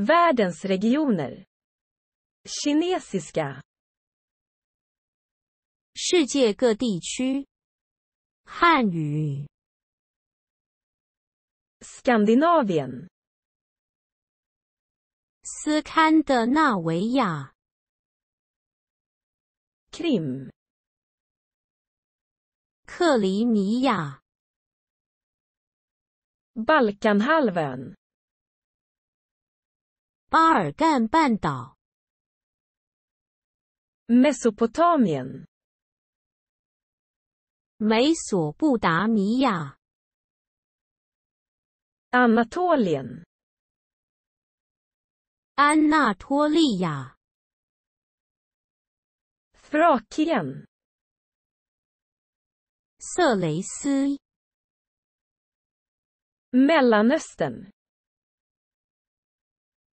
Världens regioner. Kinesiska. 世界各地区。汉语。Skandinavien. 斯堪的纳维亚。Krim. 克里米亚。Balkanhalvön. 巴尔干半岛 Mesopotamien 美索不达米亚 Anatolien 安纳托利亚 Thrakien 色雷斯 Mellanöstern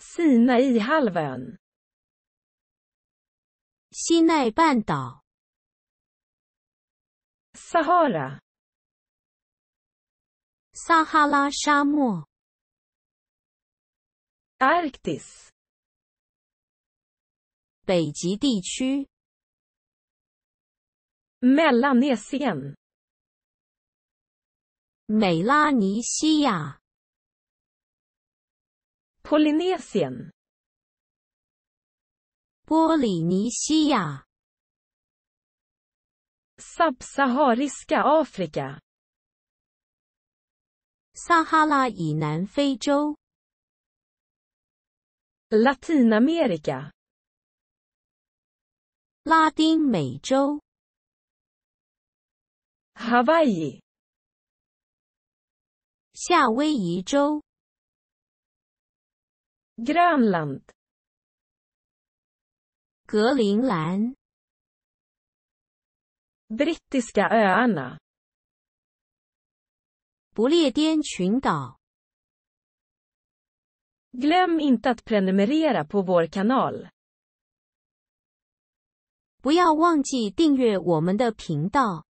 西奈伊半岛。西奈半岛。撒哈拉。撒哈拉沙漠。北极。北极地区。美拉尼西亚。Polynesien 波里尼西亚 Subsahariska Afrika Sahara i 撒哈拉以南非洲 Latinamerika 拉丁美洲 Hawaii 夏威夷州 Grönland. Grönland. Brittiska öarna. 不列颠群岛. Glöm inte att prenumerera på vår kanal. 不要忘记订阅我们的频道。